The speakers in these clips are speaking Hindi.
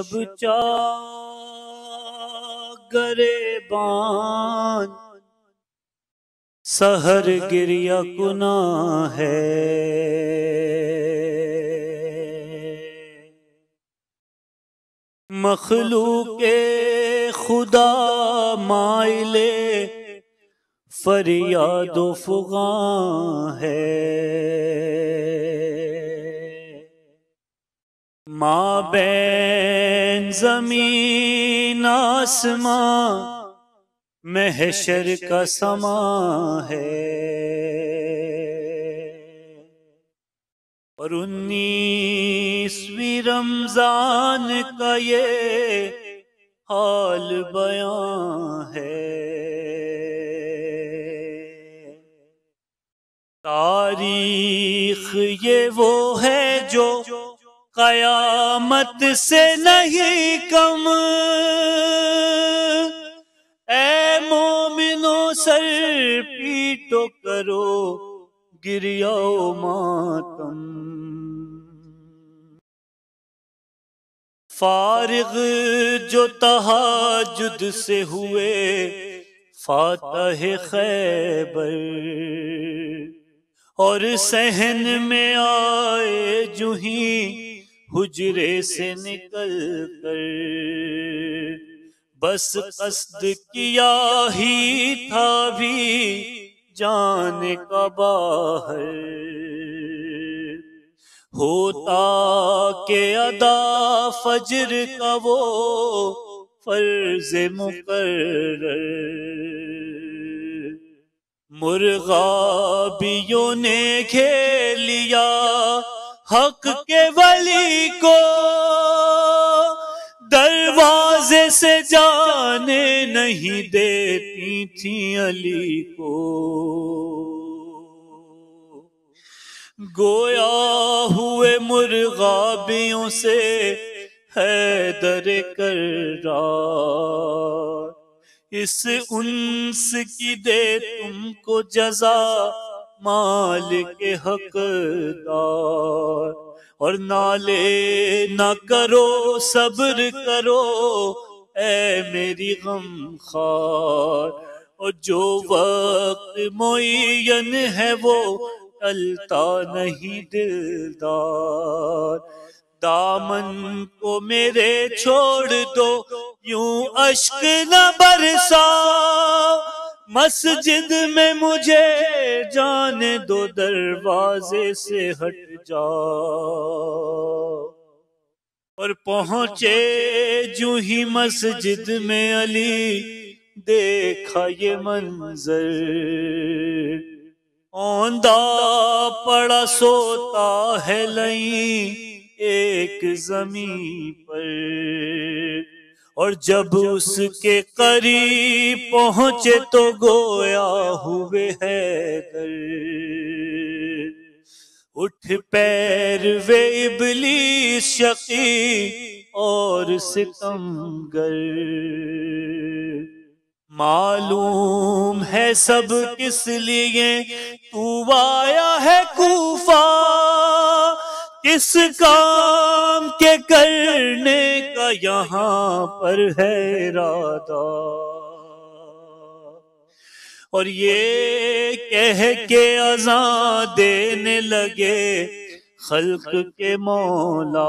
सब बान सहर गिरिया गुना है मखलू के खुदा माइले दो फुगा है माँ बैन जमीन आसमां महशर का समा है और उन्नीसवीं रमजान का ये हाल बयां है तारीख ये वो है कयामत से नहीं कम ए मोमिनो सर पीटो करो गिरियो मातम फारिग जो तहाजुद से हुए फातह खैबर और सहन में आए जूही हुजरे से निकल कर बस कस्त किया ही था भी जाने का बाहर होता के अदा फजर का वो फर्ज मुकर मुर्गा बियों ने खेलिया हक के वली को दरवाजे से जाने नहीं देती थी अली को गोया हुए मुर्गाबियों से है दर कर इस उन्स की दे तुमको जजा माल के हकदार और नाले ना करो सब्र करो ए मेरी गम खार और जो वक्त मोयन है वो टलता नहीं दिलदार दामन को मेरे छोड़ दो यूं अश्क न बरसा मस्जिद में मुझे जाने दो दरवाजे से हट जाओ और पहुंचे जो ही मस्जिद में अली देखा ये मंजर औंदा पड़ा सोता है लई एक जमी पर और जब उसके करीब पहुंचे तो गोया हुए है कर उठ पैर वे इबली शकी और सितमगर मालूम है सब किस लिए तू आया है कू किस काम के करने का यहाँ पर है इरादा और ये कह के अजा देने लगे खल्क के मौला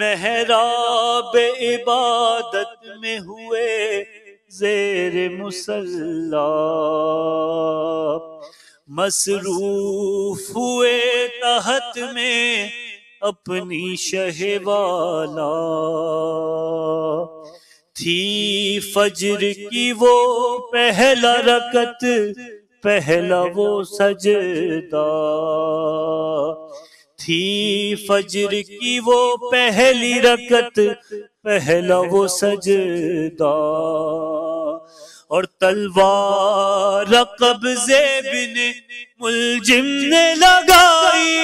मेहराब इबादत में हुए जेर मुसल्ला मसरूफ हुए तहत में अपनी शहवाला थी फजर की वो पहला रकत पहला वो सजदा थी फजर की वो पहली रकत पहला वो सजदा और तलवार कब्जे बिन मुलजिम ने लगाई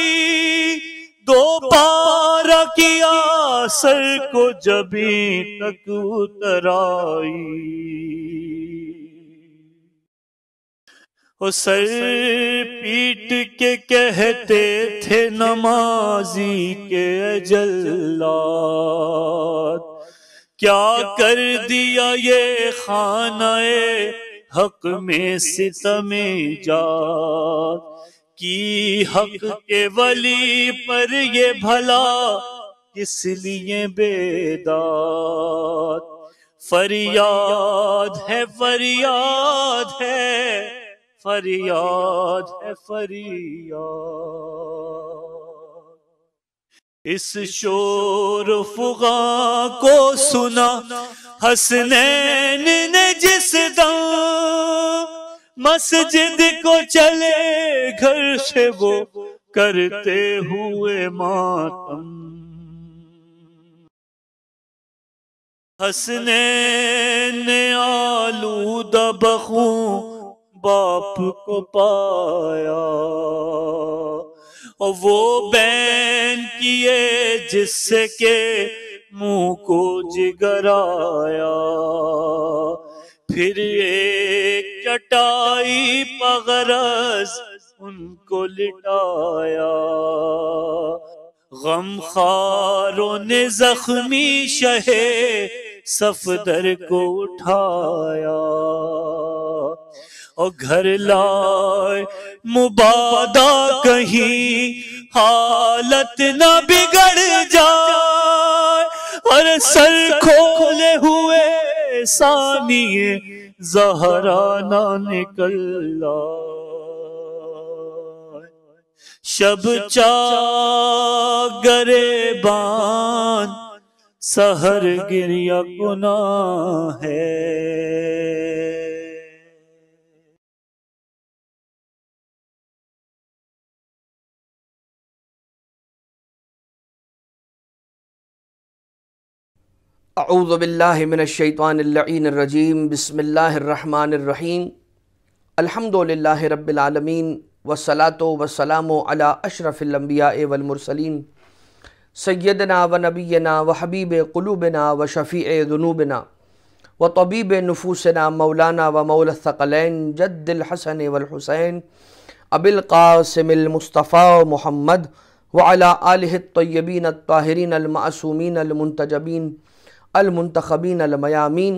दो पार किया सर को जबी तक उतराई सर पीट के कहते थे नमाजी के जल्लाद क्या कर दिया ये खाना हक में सितमे जा की हक के वली पर ये भला किस लिए बेदात फरियाद है फरियाद है फरियाद है फरियाद इस शोर फुगा को सुना हसनैन ने जिस दम मस्जिद को चले घर से वो करते हुए मातम हसनैन आलू दबू बाप को पाया और वो बैन किए जिससे के मुंह को जिगराया फिर एक चटाई पगरस उनको लिटाया गम खारों ने जख्मी शहे सफदर को उठाया और घर लाए मुबादा कहीं हालत ना बिगड़ जाए और सर खोले हुए सानिए जहरा ना निकल शब चा गरे बान सहर गिरिया गुना है अऊज़बिल्लिनशैतवानरजीम बसमीम अलहमदिल्ला रबालमीन वसलात वसलाम अला अशरफ़िलम्बिया वलमरसलिन सैदना व नबीना व हबीब क़लूबना व शफ़ी जनूबना व तबीब नफूसना मौलाना व मौलसकलैन जद्दिलहसन वलहुसैन अबिलकासमिलमस्तफ़ा मोहम्मद व अला आलतबीन ताहरीन अलमासूमिन अलमतजबीन अलमंतखबीन अलमयामीन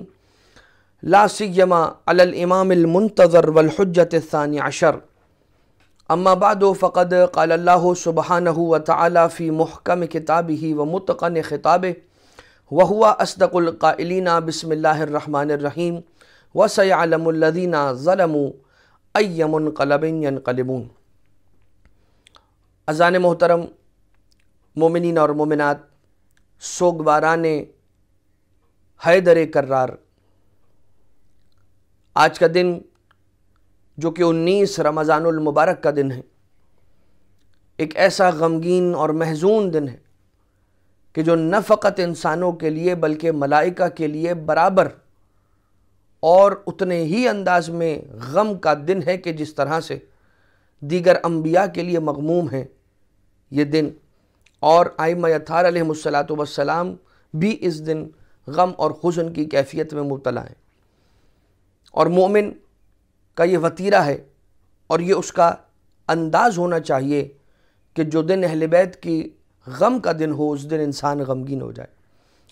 लासमा अलमामतज़र वलहजत ानी अशर अम्माबाद फ़क़द कल सुबहान व तफ़ी महकम खिताब ही व मतकन ख़िताब वहुआ असदकुल्कालीना बसमीम वसयालमदीना ज़लम अयमकलबिनकलबून अजान मोहतरम मोमिन और मोमिनत सोगबारा ने हैदर कर्रार आज का दिन जो कि 19 रमज़ानुल मुबारक का दिन है एक ऐसा गमगीन और महजून दिन है कि जो न फ़कत इंसानों के लिए बल्कि मलाइका के लिए बराबर और उतने ही अंदाज में गम का दिन है कि जिस तरह से दीगर अम्बिया के लिए मगमूम है ये दिन और आई यथार वसलाम भी इस दिन गम और हुजन की कैफियत में मुबतला है और मोमिन का ये वतीरा है और ये उसका अंदाज़ होना चाहिए कि जो दिन अहल बैत की गम का दिन हो उस दिन इंसान गमगीन हो जाए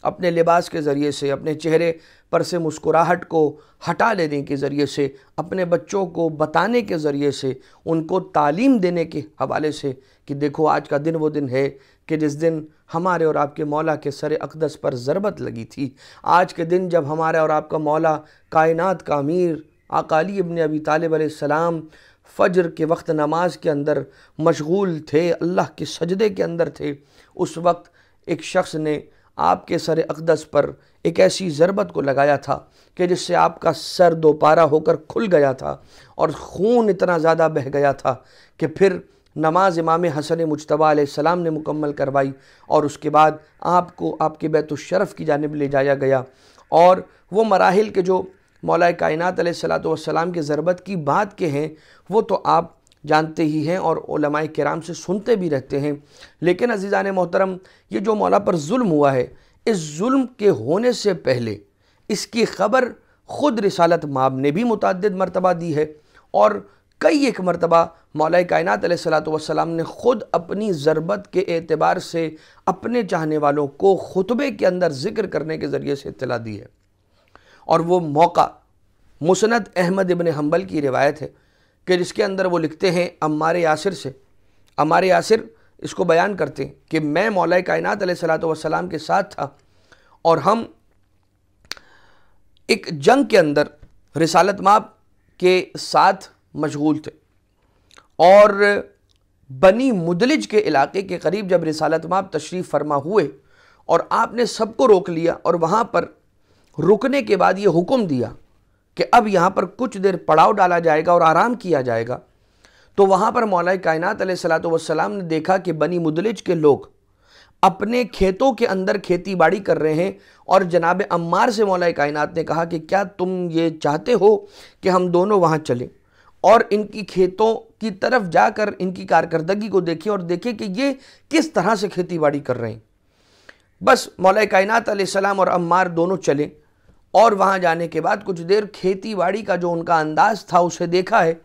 अपने लिबास के ज़रिए से अपने चेहरे पर से मुस्कुराहट को हटा लेने के ज़रिए से अपने बच्चों को बताने के ज़रिए से उनको तालीम देने के हवाले से कि देखो आज का दिन वो दिन है कि जिस दिन हमारे और आपके मौला के सर अकदस पर ज़रबत लगी थी आज के दिन जब हमारे और आपका मौला कायनात का अमीर अकाली इबन अबी तालब फ़जर के वक्त नमाज के अंदर मशगूल थे अल्लाह के सजदे के अंदर थे उस वक्त एक शख्स ने आपके सर अकदस पर एक ऐसी ज़रबत को लगाया था कि जिससे आपका सर दोपारा होकर खुल गया था और खून इतना ज़्यादा बह गया था कि फिर नमाज इमाम हसन मुशतबा सलाम ने मुकम्मल करवाई और उसके बाद आपको आपके बैतुलशरफ़ की जानब ले जाया गया और वो मराहल के जो मौला कायन सलाम के ज़रबत की बात के हैं वो तो आप जानते ही हैं और कराम से सुनते भी रहते हैं लेकिन अजीज़ान मोहतरम ये जो मौला पर जुल्म हुआ है इस जुल्म के होने से पहले इसकी ख़बर ख़ुद रिसालत माब ने भी मुतद मरतबा दी है और कई एक मरतबा मौल कायनत सलाम ने ख़ुद अपनी ज़रबत के एतबार से अपने चाहने वालों को खुतबे के अंदर ज़िक्र करने के ज़रिए से इतला दी है और वो मौका मुसनद अहमद इबन हम्बल की रिवायत है कि जिसके अंदर वो लिखते हैं अमार यासिर से अमार यासिर इसको बयान करते हैं कि मैं मौल कायनात सलाम के साथ था और हम एक जंग के अंदर रिसालत माप के साथ मशगूल थे और बनी मुदलिज के इलाके के करीब जब रिसालतमाब तशरीफ़ फरमा हुए और आपने सबको रोक लिया और वहाँ पर रुकने के बाद ये हुक्म दिया कि अब यहाँ पर कुछ देर पड़ाव डाला जाएगा और आराम किया जाएगा तो वहाँ पर मौला कायनात सलाम ने देखा कि बनी मुदलिज के लोग अपने खेतों के अंदर खेती बाड़ी कर रहे हैं और जनाब अम्मार से मौला कायनात ने कहा कि क्या तुम ये चाहते हो कि हम दोनों वहाँ चलें और इनकी खेतों की तरफ जाकर इनकी कारकर्दगी को देखें और देखें कि ये किस तरह से खेती बाड़ी कर रहे हैं बस मौल कायनात सलाम और अम्मार दोनों चले और वहाँ जाने के बाद कुछ देर खेती बाड़ी का जो उनका अंदाज था उसे देखा है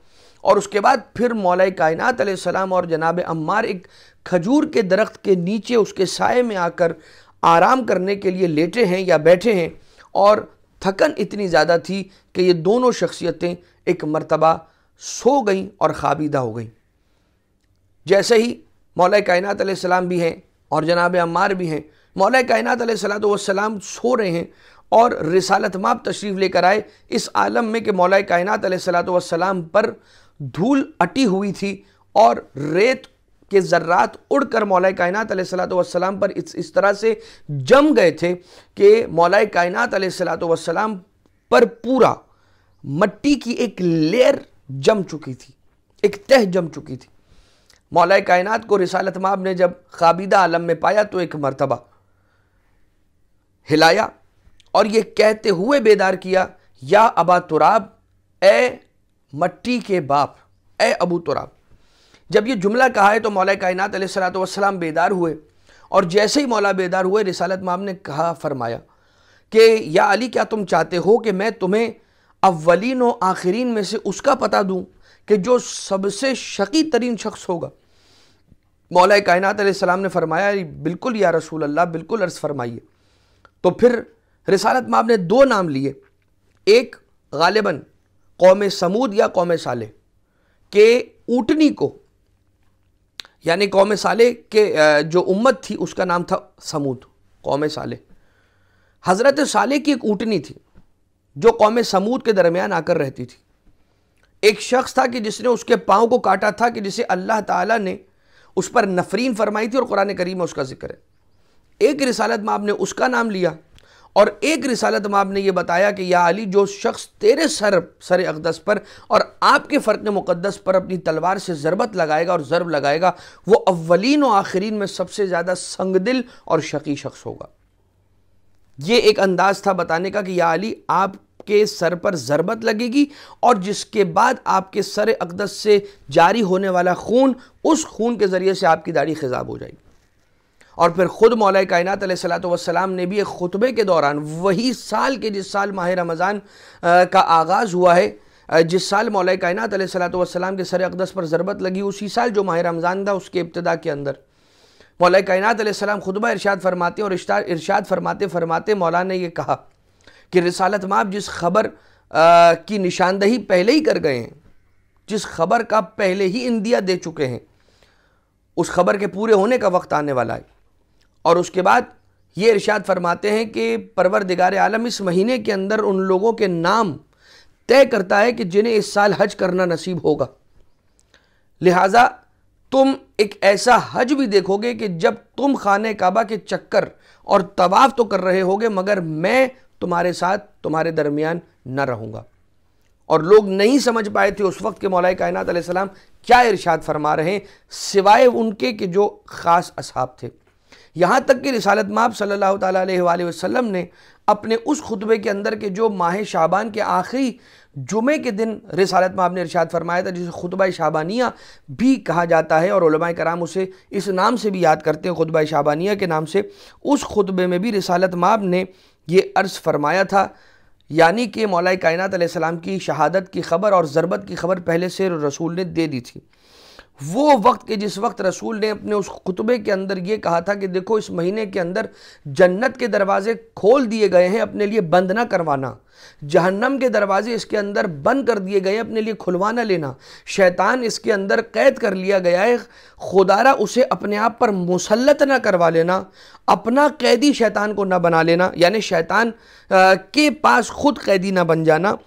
और उसके बाद फिर मौल कायनात सलाम और जनाब अम्मार एक खजूर के दरख्त के नीचे उसके साय में आकर आराम करने के लिए लेटे हैं या बैठे हैं और थकन इतनी ज़्यादा थी कि ये दोनों शख्सियतें एक मरतबा सो गई और खाबीदा हो गई जैसे ही मौल कायनत सलाम भी हैं और जनाब अम्मार भी हैं मौल कायनत वसलाम सो रहे हैं और रिसालत माप तशरीफ़ लेकर आए इस आलम में कि मौल कायनत वसलाम पर धूल अटी हुई थी और रेत के ज़र्रात उड़कर मौलाए कायनात वसलाम पर इस इस तरह से जम गए थे कि मौलाए कायनात वसलाम पर पूरा मट्टी की एक लेयर जम चुकी थी एक तह जम चुकी थी मौलाए कायनात को रिसालत माब ने जब खाबीदा आलम में पाया तो एक मरतबा हिलाया और ये कहते हुए बेदार किया या अबा तुराब ए मट्टी के बाप ए अबू तुराब जब ये जुमला कहा है तो मौला कायनात सलाम बेदार हुए और जैसे ही मौला बेदार हुए रिसालत माम ने कहा फरमाया कि या अली क्या तुम चाहते हो कि मैं तुम्हें अवलिन व आखिरीन में से उसका पता दूँ कि जो सबसे शकी तरीन शख्स होगा मौला कायनात सलाम ने फरमाया बिल्कुल या रसूल अल्लाह बिल्कुल अर्ज़ फरमाइए तो फिर रसालत में आपने दो नाम लिए एक गालिबा कौम समूद या कौम साले के ऊटनी को यानी कौम साले के जो उम्मत थी उसका नाम था समूद कौम साले हज़रत साले की एक ऊटनी थी जो कौम समूद के दरमियान आकर रहती थी एक शख्स था कि जिसने उसके पाँव को काटा था कि जिसे अल्लाह ताला ने उस पर नफरीन फरमाई थी और कुरान करीम में उसका जिक्र है एक रिसालत माब ने उसका नाम लिया और एक रिसालत माब ने यह बताया कि या अली जो शख्स तेरे सर सर अकदस पर और आपके फ़र्क मुक़दस पर अपनी तलवार से ज़रबत लगाएगा और ज़रब लगाएगा वो अव्वलिन व आखरीन में सबसे ज़्यादा संगदिल और शकी शख्स होगा ये एक अंदाज़ था बताने का कि या अली आप आपके सर पर ज़रबत लगेगी और जिसके बाद आपके सर अकदस से जारी होने वाला खून उस खून के ज़रिए से आपकी दाढ़ी खिजाब हो जाएगी और फिर ख़ुद मौल कायनत सलाम ने भी एक ख़ुतबे के दौरान वही साल के जिस साल माह रमज़ान का आगाज़ हुआ है जिस साल मौल कायनत सलाम के सर अकदस पर ज़रबत लगी उसी साल जो माह रमज़ान था उसके इब्तदा के अंदर मौल कायनत खुतबा इरशाद फरमाते और इरशाद फरमाते फरमाते मौलाना ने यह कहा कि रिसालत माप जिस खबर की निशानदही पहले ही कर गए हैं जिस खबर का पहले ही इंदिया दे चुके हैं उस खबर के पूरे होने का वक्त आने वाला है और उसके बाद ये इरशाद फरमाते हैं कि परवर दिगार आलम इस महीने के अंदर उन लोगों के नाम तय करता है कि जिन्हें इस साल हज करना नसीब होगा लिहाजा तुम एक ऐसा हज भी देखोगे कि जब तुम खाने काबा के चक्कर और तवाफ़ तो कर रहे होगे मगर मैं तुम्हारे साथ तुम्हारे दरमियान न रहूँगा और लोग नहीं समझ पाए थे उस वक्त के मौलाए कायनात सलाम क्या इरशाद फरमा रहे हैं सिवाय उनके के जो ख़ास असहाब थे यहाँ तक कि रिसालत माप सल्लल्लाहु सल्ला वसल्लम ने अपने उस खुतबे के अंदर के जो माह शाबान के आखिरी जुमे के दिन रिसालत माप ने इरशाद फरमाया था जिसे खुतबा शाबानिया भी कहा जाता है और कराम उसे इस नाम से भी याद करते हैं खुतबा शाबानिया के नाम से उस खुतबे में भी रिसालत माप ने ये अर्ज़ फरमाया था यानी कि मौलाए कायनत की शहादत की ख़बर और ज़रबत की ख़बर पहले से रसूल ने दे दी थी वो वक्त के जिस वक्त रसूल ने अपने उस खुतबे के अंदर ये कहा था कि देखो इस महीने के अंदर जन्नत के दरवाज़े खोल दिए गए हैं अपने लिए बंद ना करवाना जहन्नम के दरवाजे इसके अंदर बंद कर दिए गए हैं अपने लिए खुलवाना लेना शैतान इसके अंदर कैद कर लिया गया है खुदारा उसे अपने आप पर मुसलत ना करवा लेना अपना कैदी शैतान को ना बना लेना यानी शैतान के पास खुद कैदी ना बन जाना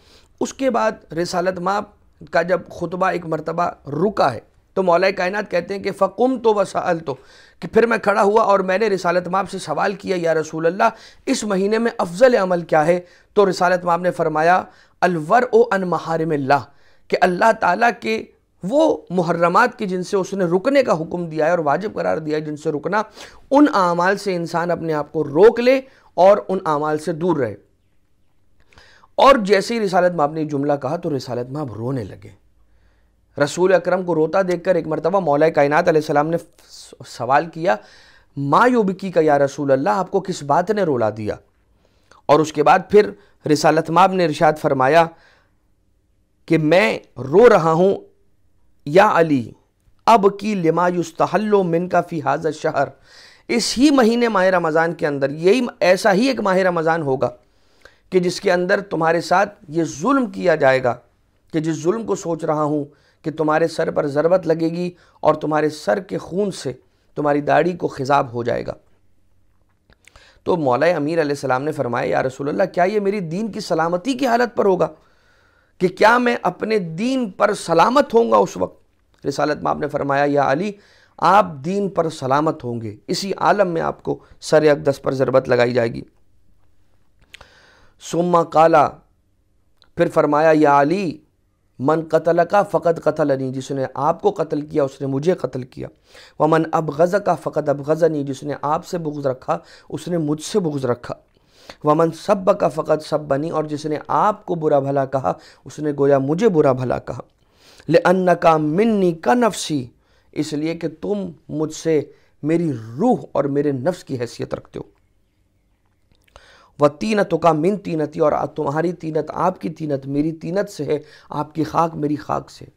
उसके बाद रसालत माप का जब खुतबा एक मरतबा रुका है तो मौलाए कायनत कहते हैं कि फ़कुम तो वसाल तो कि फिर मैं खड़ा हुआ और मैंने रिसालत माप से सवाल किया या रसूल अल्लाह इस महीने में अफजल अमल क्या है तो रिसालत माप ने फरमाया अलवर ओ अन महारम कि अल्लाह ताला के वो मुहर्रमात की जिनसे उसने रुकने का हुक्म दिया है और वाजिब करार दिया है जिनसे रुकना उन आमाल से इंसान अपने आप को रोक ले और उन आमाल से दूर रहे और जैसे ही रिसालत माप ने जुमला कहा तो रिसालत माप रोने लगे रसूल अकरम को रोता देखकर एक मरतबा मौला कायनात सलाम ने सवाल किया माँ युबकी का या रसूल अल्लाह आपको किस बात ने रोला दिया और उसके बाद फिर रिसालत माब ने इरशाद फरमाया कि मैं रो रहा हूँ या अली अब की लिमा युस्तहल्लो मिन का फ़ी हाजत शहर इस ही महीने माह रमज़ान के अंदर यही ऐसा ही एक माह रमज़ान होगा कि जिसके अंदर तुम्हारे साथ ये जुल्म किया जाएगा कि जिस जुल्म को सोच रहा हूँ कि तुम्हारे सर पर ज़रबत लगेगी और तुम्हारे सर के खून से तुम्हारी दाढ़ी को खिजाब हो जाएगा तो मौलाए अमीर सलाम ने फरमाया या रसूलल्लाह क्या ये मेरी दीन की सलामती की हालत पर होगा कि क्या मैं अपने दीन पर सलामत होऊंगा उस वक्त रिसालत में आपने फरमाया या अली आप दीन पर सलामत होंगे इसी आलम में आपको सर अकदस पर ज़रबत लगाई जाएगी सुम्मा काला फिर फरमाया या अली मन कतल का फ़कत कतल नहीं जिसने आपको कत्ल किया उसने मुझे कत्ल किया व मन अब गज़ का फ़कत अब गज़नी जिसने आपसे बुग्ज़ रखा उसने मुझसे बुग्ज़ रखा वमन सब का फ़कत सब बनी और जिसने आपको बुरा भला कहा उसने गोया मुझे बुरा भला कहा ले अन्न का मिन्नी का नफसी इसलिए कि तुम मुझसे मेरी रूह और मेरे नफ्स की हैसियत रखते हो व तीनतों का मिन तीनती और तुम्हारी तीनत आपकी तीनत मेरी तीनत से है आपकी खाक मेरी खाक से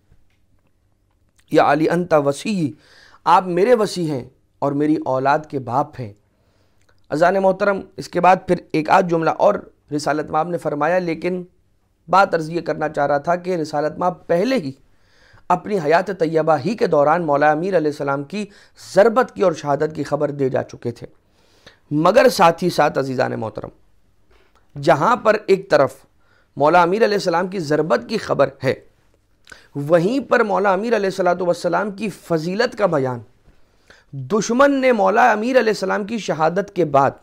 या अली अंता वसी आप मेरे वसी हैं और मेरी औलाद के बाप हैं अजान मोहतरम इसके बाद फिर एक आध जुमला और रिसालत माब ने फरमाया लेकिन बात अर्ज़ ये करना चाह रहा था कि रिसालत माब पहले ही अपनी हयात तैयबा ही के दौरान मौला अमीर सलाम की ज़रबत की और शहादत की खबर दे जा चुके थे मगर साथ ही साथ अजीज़ा मोहतरम जहाँ पर एक तरफ मौला अमीर आसमाम की ज़रबत की खबर है वहीं पर मौला अमीर सलाम की फजीलत का बयान दुश्मन ने मौला अमीर सलाम की शहादत के बाद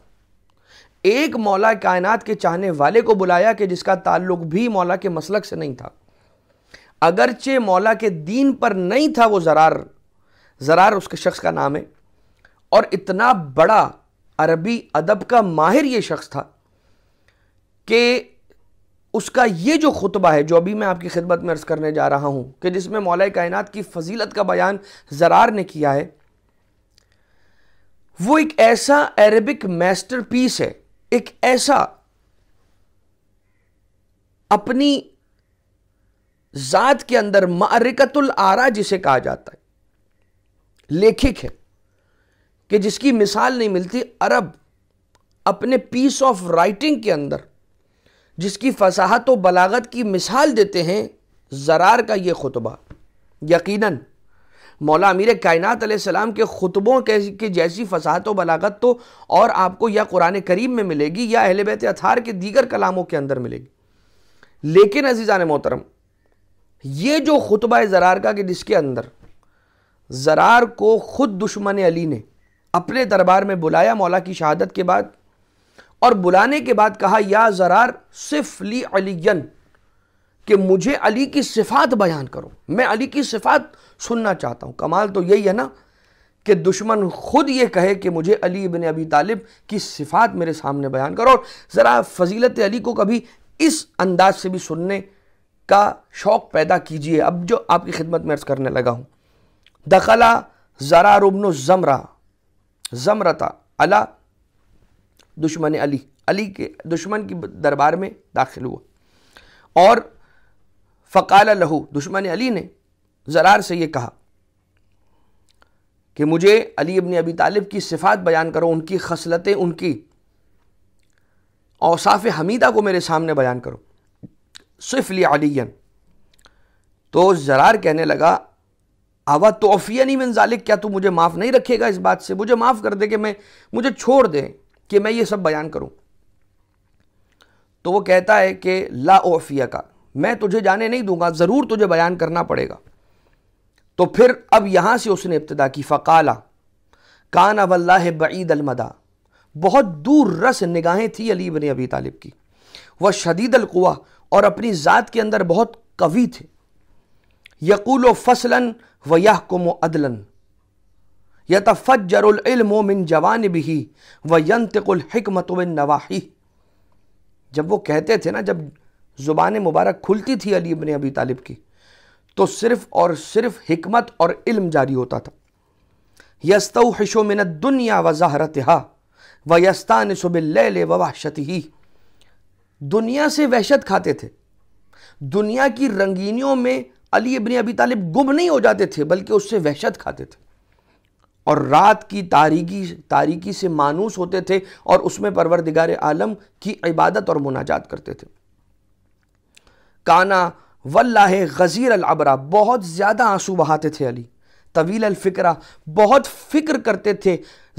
एक मौला कायनात के चाहने वाले को बुलाया कि जिसका ताल्लुक भी मौला के मसलक से नहीं था अगरचे मौला के दीन पर नहीं था वो ज़रार ज़रार उसके शख्स का नाम है और इतना बड़ा अरबी अदब का माहिर ये शख्स था कि उसका ये जो खुतबा है जो अभी मैं आपकी खिदमत में अर्ज़ करने जा रहा हूँ कि जिसमें मौल कायनात की फजीलत का बयान ज़रार ने किया है वो एक ऐसा अरबिक मैस्टर पीस है एक ऐसा अपनी ज़ात के अंदर मारिकतुल आरा जिसे कहा जाता है लेखिक है कि जिसकी मिसाल नहीं मिलती अरब अपने पीस ऑफ राइटिंग के अंदर जिसकी फसाहत व बलागत की मिसाल देते हैं ज़रार का ये खुतबा यकीनन मौला अमीर कायनात सलाम के खुतबों के, के जैसी फसाहत व बलागत तो और आपको या कुरान करीम में मिलेगी या अहल बैत अथार के दीगर कलामों के अंदर मिलेगी लेकिन अजीज़ा मोहतरम ये जो खुतबा ज़रार का कि जिसके अंदर ज़रार को ख़ुद दुश्मन अली ने अपने दरबार में बुलाया मौला की शहादत के बाद और बुलाने के बाद कहा या ज़रार सिफ ली अलीन कि मुझे अली की सिफात बयान करो मैं अली की सिफात सुनना चाहता हूँ कमाल तो यही है ना कि दुश्मन खुद ये कहे कि मुझे अली बिन अबी तालिब की सिफात मेरे सामने बयान करो और ज़रा फजीलत अली को कभी इस अंदाज से भी सुनने का शौक़ पैदा कीजिए अब जो आपकी खिदमत में अर्ज़ करने लगा हूँ दखला ज़रा रुबन ज़मरा ज़मरता अला दुश्मन अली अली के दुश्मन की दरबार में दाखिल हुआ और फ़काल लहू दुश्मन अली ने ज़रार से ये कहा कि मुझे अली अबन अबी तालिब की सिफात बयान करो उनकी खसलतें उनकी औसाफ हमीदा को मेरे सामने बयान करो लिया अलीन तो ज़रार कहने लगा आवा तोफ़िया नहीं मिन जालिक क्या तू मुझे माफ़ नहीं रखेगा इस बात से मुझे माफ़ कर दे कि मैं मुझे छोड़ दें कि मैं ये सब बयान करूं तो वो कहता है कि ला ओफिया का मैं तुझे जाने नहीं दूंगा ज़रूर तुझे बयान करना पड़ेगा तो फिर अब यहां से उसने इब्तदा की फ़काला कान अल्लाह बईद अलमदा बहुत दूर रस निगाहें थी अली बन अबी तालिब की वह शदीद अलकुआ और अपनी ज़ात के अंदर बहुत कवि थे यकूल फसलन व यह कुम अदलन यतफ़जरमिन जवान भी व यंतकुलहकमतबिन नवाही जब वो कहते थे ना जब ज़ुबान मुबारक खुलती थी अली इबन अबी तालिब की तो सिर्फ़ और सिर्फ हमत और इल्म जारी होता था यस्त हिशो मिन दुनिया व जहरत व यस्तान सुबिल्ल व वाहशत ही दुनिया से वहशत खाते थे दुनिया की रंगीनियों में अली इबन अबी तालिब गुम नहीं हो जाते थे बल्कि उससे वहशत खाते थे और रात की तारीगी तारीकी से मानूस होते थे और उसमें परवरदिगार आलम की इबादत और मुनाजात करते थे काना वल्लाह गज़ीर अलबरा बहुत ज़्यादा आंसू बहाते थे अली तवील अलफ़िक्रा बहुत फ़िक्र करते थे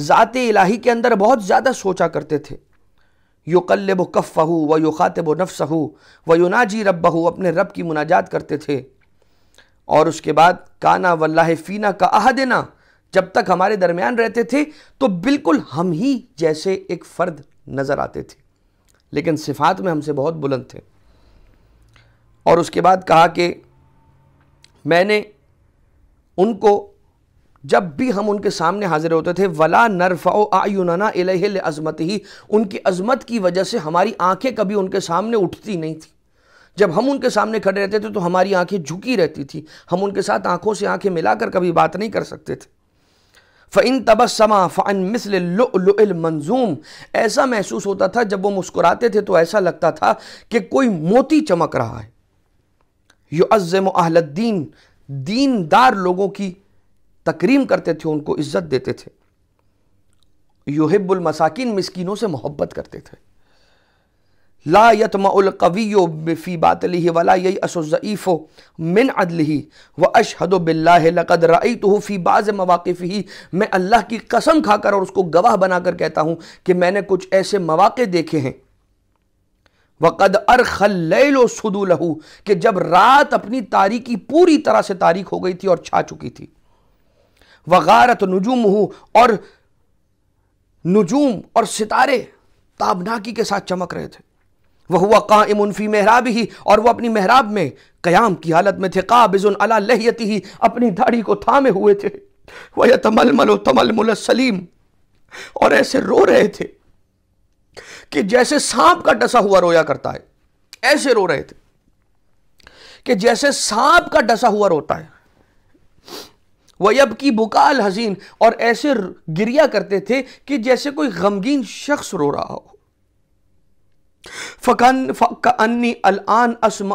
ज़ात इलाही के अंदर बहुत ज़्यादा सोचा करते थे युकल्लब कफ़हू व युखातब नफ्सहू व युनाजी रब अपने रब की मुनाजात करते थे और उसके बाद काना वल्लाह फ़ीना का अहदना जब तक हमारे दरमियान रहते थे तो बिल्कुल हम ही जैसे एक फ़र्द नज़र आते थे लेकिन सिफात में हमसे बहुत बुलंद थे और उसके बाद कहा कि मैंने उनको जब भी हम उनके सामने हाजिर होते थे वला नरफाओ आयुनाना अजमत ही उनकी अजमत की वजह से हमारी आंखें कभी उनके सामने उठती नहीं थी जब हम उनके सामने खड़े रहते थे तो हमारी आंखें झुकी रहती थी हम उनके साथ आंखों से आंखें मिलाकर कभी बात नहीं कर सकते थे फ़ैन तबसमा फ़ैन मिसल मंजूम ऐसा महसूस होता था जब वो मुस्कुराते थे तो ऐसा लगता था कि कोई मोती चमक रहा है युज़म आहलद्दीन दीनदार लोगों की तकरीम करते थे उनको इज्जत देते थे युहिब्बुल मसाकिन से मोहब्बत करते थे ला यतमाउल कवियो फ़ी बातलि वला यही असफ़ो मिन अदलही व अशहद बिल्लाक़द रई तो फ़ी बाज़ मवाक़ ही मैं अल्लाह की कसम खाकर और उसको गवाह बनाकर कहता हूँ कि मैंने कुछ ऐसे मौाक़े देखे हैं वक़द सदू सदूलहू कि जब रात अपनी तारीखी पूरी तरह से तारीख हो गई थी और छा चुकी थी वगारत नजूम हूँ और नजूम और सितारे ताबनाकी के साथ चमक रहे थे वह हुआ का इमुनफी महराब ही और वह अपनी महराब में क़याम की हालत में थे काबिजुन अला लहियती ही अपनी धाड़ी को थामे हुए थे वह तमल मुल सलीम और ऐसे रो रहे थे कि जैसे सांप का डसा हुआ रोया करता है ऐसे रो रहे थे कि जैसे सांप का डसा हुआ रोता है वह अब की बुकाल हसीन और ऐसे गिरिया करते थे कि जैसे कोई गमगीन शख्स रो रहा हो फ़कन फ़कअन्नी अलान असम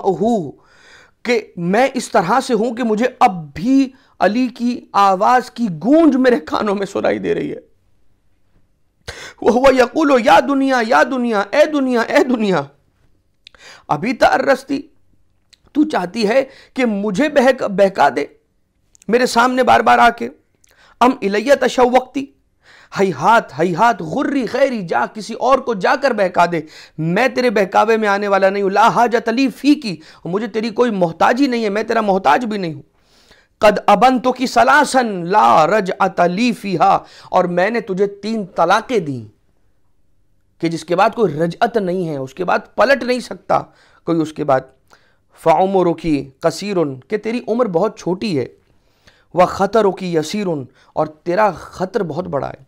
कि मैं इस तरह से हूं कि मुझे अब भी अली की आवाज़ की गूंज मेरे कानों में सुनाई दे रही है वह हुआ यकुल या दुनिया या दुनिया ए दुनिया ए दुनिया अभी अर्रस्ती तू चाहती है कि मुझे बहक बहका दे मेरे सामने बार बार आके अम इलैया तशवक्ती हई हाथ हई हाथ गुर्री खैरी जा किसी और को जाकर बहका दे मैं तेरे बहकावे में आने वाला नहीं हूँ ला हाजा तली फी की मुझे तेरी कोई मोहताजी नहीं है मैं तेरा मोहताज भी नहीं हूँ कद अबन तो की सलासन ला रज अतली फीहा और मैंने तुझे तीन तलाक़ें दी कि जिसके बाद कोई रजअत नहीं है उसके बाद पलट नहीं सकता कोई उसके बाद फ़ाउम रुकी कसीर कि तेरी उम्र बहुत छोटी है वह ख़तर रुकी यसीर और तेरा ख़तर बहुत बड़ा है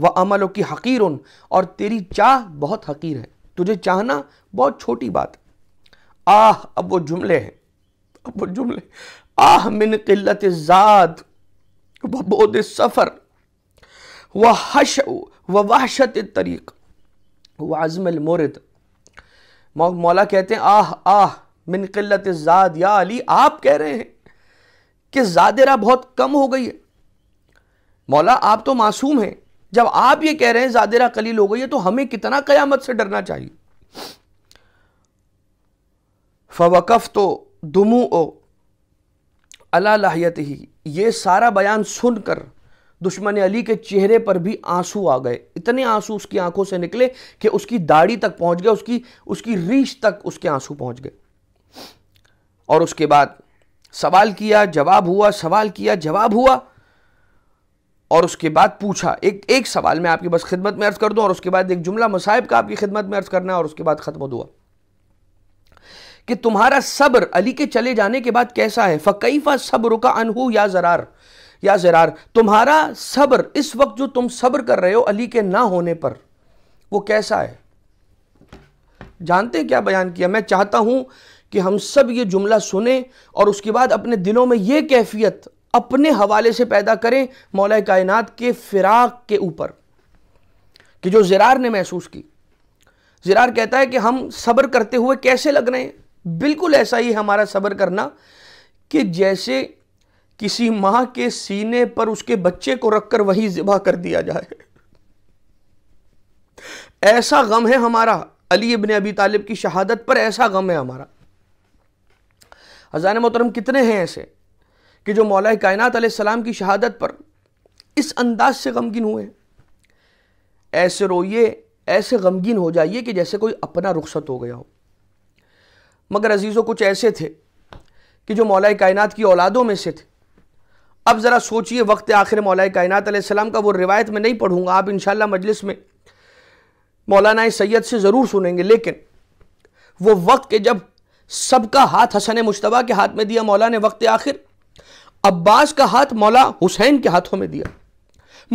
व अमल की हकीर उन और तेरी चाह बहुत हकीर है तुझे चाहना बहुत छोटी बात है आह अब वो जुमले हैं अब वो जुमले आह मिन किल्लत ज़ात व बोद सफ़र व हश व वाहशत तरीक़ व आजमल मोरद मौला कहते हैं आह आह मिन किल्लत ज़ाद या अली आप कह रहे हैं कि ज़ादेरा बहुत कम हो गई है मौला आप तो मासूम हैं जब आप ये कह रहे हैं जादेरा कलील हो गई है तो हमें कितना कयामत से डरना चाहिए फवकफ तो दुमू ओ अला ही ये सारा बयान सुनकर दुश्मन अली के चेहरे पर भी आंसू आ गए इतने आंसू उसकी आंखों से निकले कि उसकी दाढ़ी तक पहुंच गए उसकी उसकी रीछ तक उसके आंसू पहुंच गए और उसके बाद सवाल किया जवाब हुआ सवाल किया जवाब हुआ और उसके बाद पूछा एक एक सवाल मैं आपकी बस खिदमत में अर्ज़ कर दूं और उसके बाद एक जुमला मसाइब का आपकी खिदमत में अर्ज़ करना और उसके बाद ख़त्म दुआ कि तुम्हारा सब्र अली के चले जाने के बाद कैसा है फ़कैफ़ा सब्र का अनहू या ज़रार या ज़रार तुम्हारा सब्र इस वक्त जो तुम सब्र कर रहे हो अली के ना होने पर वो कैसा है जानते क्या बयान किया मैं चाहता हूं कि हम सब ये जुमला सुने और उसके बाद अपने दिलों में ये कैफियत अपने हवाले से पैदा करें मौल कायनात के फिराक के ऊपर कि जो ज़रार ने महसूस की ज़रार कहता है कि हम सब्र करते हुए कैसे लग रहे हैं बिल्कुल ऐसा ही हमारा सब्र करना कि जैसे किसी माँ के सीने पर उसके बच्चे को रखकर वही ज़िबा कर दिया जाए ऐसा गम है हमारा अली इबन अबी तालिब की शहादत पर ऐसा गम है हमारा हजान मोहतरम कितने हैं ऐसे कि जो मौला कायनात सलाम की शहादत पर इस अंदाज से गमगिन हुए ऐसे रोइए ऐसे गमगिन हो जाइए कि जैसे कोई अपना रुख्सत हो गया हो मगर अजीज़ों कुछ ऐसे थे कि जो मौलाए कायनत की औलादों में से थे अब ज़रा सोचिए वक्त आखिर मौलाए कायनत सलाम का वो रिवायत में नहीं पढ़ूँगा आप इन मजलिस में मौलाना सैयद से ज़रूर सुनेंगे लेकिन वो वक्त के जब सबका हाथ हसन मुशतबा के हाथ में दिया मौला ने वक्त आखिर अब्बास का हाथ मौला हुसैन के हाथों में दिया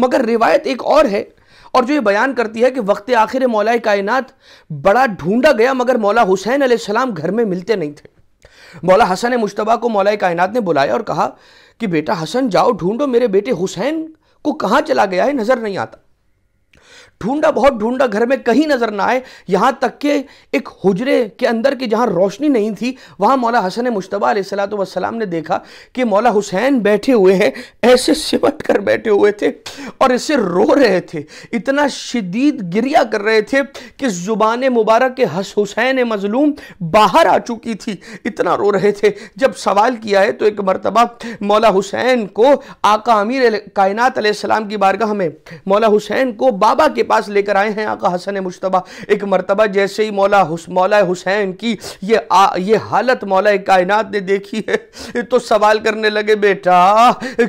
मगर रिवायत एक और है और जो ये बयान करती है कि वक्त आखिर मौलाए कायनात बड़ा ढूंढा गया मगर मौला हुसैन सलाम घर में मिलते नहीं थे मौला हसन मुशतबा को मौलाए कायनात ने बुलाया और कहा कि बेटा हसन जाओ ढूंढो मेरे बेटे हुसैन को कहाँ चला गया है नज़र नहीं आता ढूंढा बहुत ढूंढा घर में कहीं नज़र ना आए यहां तक के एक हुजरे के अंदर की जहां रोशनी नहीं थी वहां मौला हसन मुशतबा सलाम ने देखा कि मौला हुसैन बैठे हुए हैं ऐसे सिमट कर बैठे हुए थे और ऐसे रो रहे थे इतना शदीद गिरिया कर रहे थे कि ज़ुबान मुबारक के हस हुसैन मजलूम बाहर आ चुकी थी इतना रो रहे थे जब सवाल किया है तो एक मरतबा मौला हुसैन को आका अमीर कायनात सलाम की बारगाह में मौला हुसैन को बाबा के के पास लेकर आए हैं आका हसन मुशतबा एक मरतबा जैसे ही मौला हुस मौला हुसैन की ये आ, ये हालत मौला कायनात ने देखी है तो सवाल करने लगे बेटा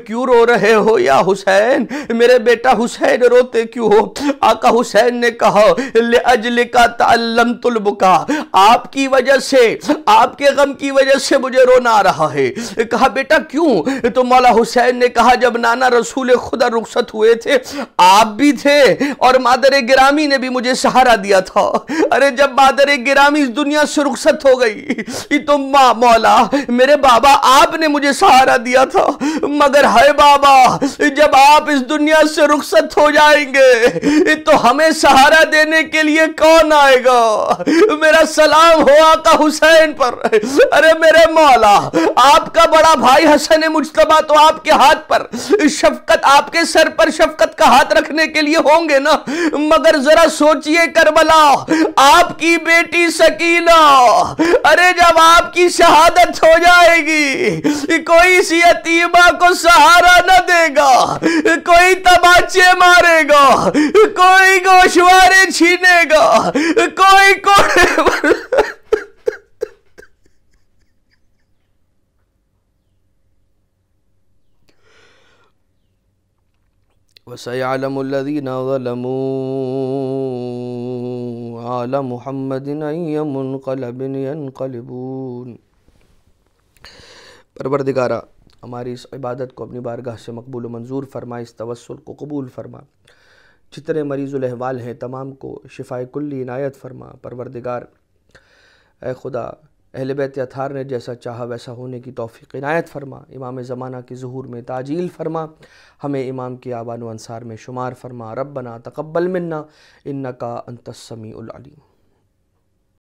क्यों रो रहे हो या हुसैन मेरे बेटा हुसैन रोते क्यों हो आका हुसैन ने कहा ले अजल का तल्लम तुलबुका आपकी वजह से आपके गम की वजह से मुझे रोना आ रहा है कहा बेटा क्यों तो मौला हुसैन ने कहा जब नाना रसूल खुदा रुखसत हुए थे आप भी थे और मादर गिरामी ने भी मुझे सहारा दिया था अरे जब मादर गिरामी इस दुनिया से रुखसत हो गई तो माँ मौला मेरे बाबा आपने मुझे सहारा दिया था मगर हाय बाबा जब आप इस दुनिया से रुखसत हो जाएंगे तो हमें सहारा देने के लिए कौन आएगा मेरा सलाम हो आका हुसैन पर अरे मेरे मौला आपका बड़ा भाई हसन मुश्तबा तो आपके हाथ पर शफकत आपके सर पर शफकत का हाथ रखने के लिए होंगे ना मगर जरा सोचिए करबला आपकी बेटी सकीना अरे जब आपकी शहादत हो जाएगी कोई सी यतीमा को सहारा न देगा कोई तबाचे मारेगा कोई गोशवारे छीनेगा कोई कोड़े वसयालमल्लिन ज़लमू आल मुहम्मदिन यमुनकलबिन यनकलबून परवरदिगारा हमारी इस इबादत को अपनी बारगाह से मकबूल मंजूर फरमा इस तवसल को कबूल फरमा जितने मरीज़ुलहवाल हैं तमाम को शिफाए कुल्ली इनायत फरमा परवरदिगार ए खुदा अहल बैत अथार ने जैसा चाहा वैसा होने की तोफ़ी इनायत फरमा इमाम ज़माना के जहूर में ताजील फरमा हमें इमाम के आबान अनसार में शुमार फरमा रब बना तकबल मन्ना इन्ना का अंतसमी